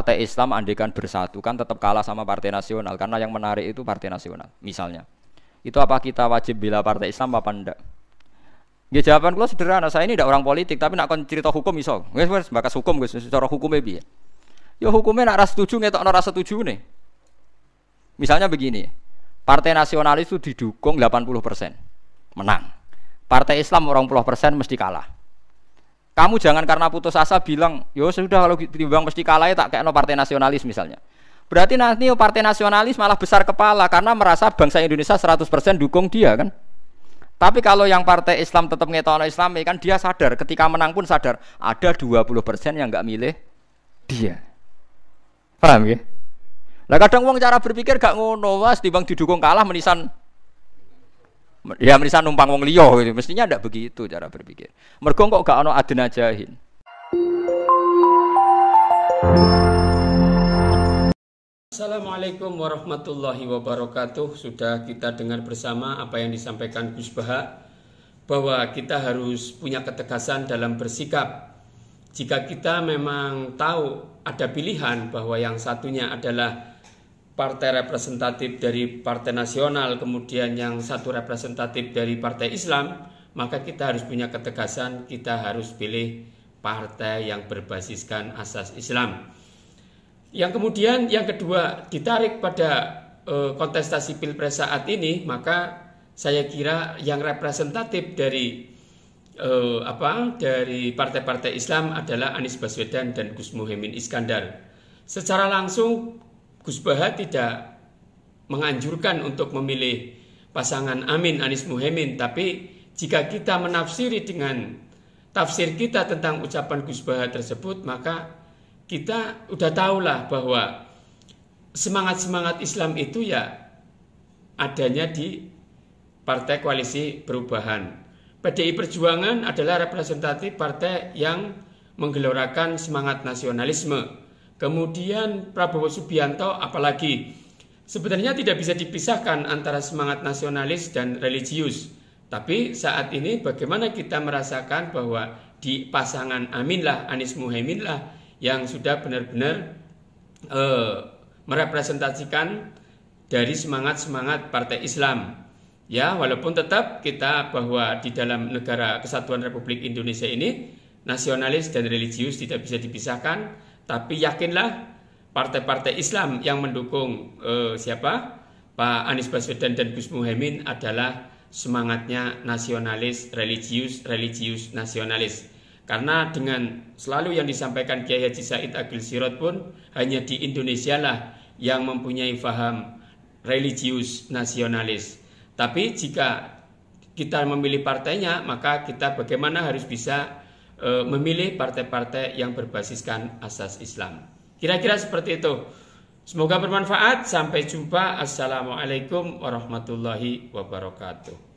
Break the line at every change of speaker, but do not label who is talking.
Partai Islam andekan bersatu kan tetap kalah sama partai nasional karena yang menarik itu partai nasional misalnya. Itu apa kita wajib bila partai Islam apa enggak? Ya jawaban kalau sederhana, saya ini tidak orang politik, tapi nak kon cerita hukum iso. Wes wes bakas hukum guys secara hukum lebih Ya hukumnya nak ras setuju nak rasa setuju nih. Misalnya begini, partai nasionalis itu didukung 80% menang. Partai Islam orang puluh persen mesti kalah. Kamu jangan karena putus asa bilang, yo ya sudah kalau dibuang gitu, mesti kalah ya tak kayak no partai nasionalis misalnya. Berarti nanti partai nasionalis malah besar kepala karena merasa bangsa Indonesia 100% dukung dia kan. Tapi kalau yang partai Islam tetap ngetono Islam ya kan dia sadar ketika menang pun sadar ada 20% yang nggak milih dia. Paham ya? Nah kadang wong cara berpikir gak ngono, was dibang didukung kalah menisan Ya merasa numpang wong liyoh gitu. Mestinya tidak begitu cara berpikir. Mergo kok gak ono adena jahin.
Assalamualaikum warahmatullahi wabarakatuh. Sudah kita dengar bersama apa yang disampaikan Gus Baha bahwa kita harus punya ketegasan dalam bersikap. Jika kita memang tahu ada pilihan bahwa yang satunya adalah partai representatif dari partai nasional, kemudian yang satu representatif dari partai Islam, maka kita harus punya ketegasan, kita harus pilih partai yang berbasiskan asas Islam. Yang kemudian yang kedua ditarik pada e, kontestasi pilpres saat ini, maka saya kira yang representatif dari e, apa dari partai-partai Islam adalah Anies Baswedan dan Gus Muhaymin Iskandar. Secara langsung Gus Baha tidak menganjurkan untuk memilih pasangan Amin Anis Muhaimin, tapi jika kita menafsiri dengan tafsir kita tentang ucapan Gus Baha tersebut, maka kita udah tahulah bahwa semangat-semangat Islam itu ya adanya di Partai Koalisi Perubahan. PDI Perjuangan adalah representatif partai yang menggelorakan semangat nasionalisme kemudian Prabowo Subianto apalagi sebenarnya tidak bisa dipisahkan antara semangat nasionalis dan religius. Tapi saat ini bagaimana kita merasakan bahwa di pasangan Aminlah Anies Muhaiminlah yang sudah benar-benar eh, merepresentasikan dari semangat-semangat partai Islam. Ya, walaupun tetap kita bahwa di dalam negara kesatuan Republik Indonesia ini nasionalis dan religius tidak bisa dipisahkan, tapi yakinlah partai-partai Islam yang mendukung eh, siapa Pak Anies Baswedan dan Gus Muhaymin adalah semangatnya nasionalis, religius, religius, nasionalis. Karena dengan selalu yang disampaikan Kiai Haji Said Agil Sirot pun hanya di Indonesia lah yang mempunyai faham religius nasionalis. Tapi jika kita memilih partainya, maka kita bagaimana harus bisa Eh, memilih partai-partai yang berbasiskan asas Islam. Kira-kira seperti itu. Semoga bermanfaat. Sampai jumpa. Assalamualaikum warahmatullahi wabarakatuh.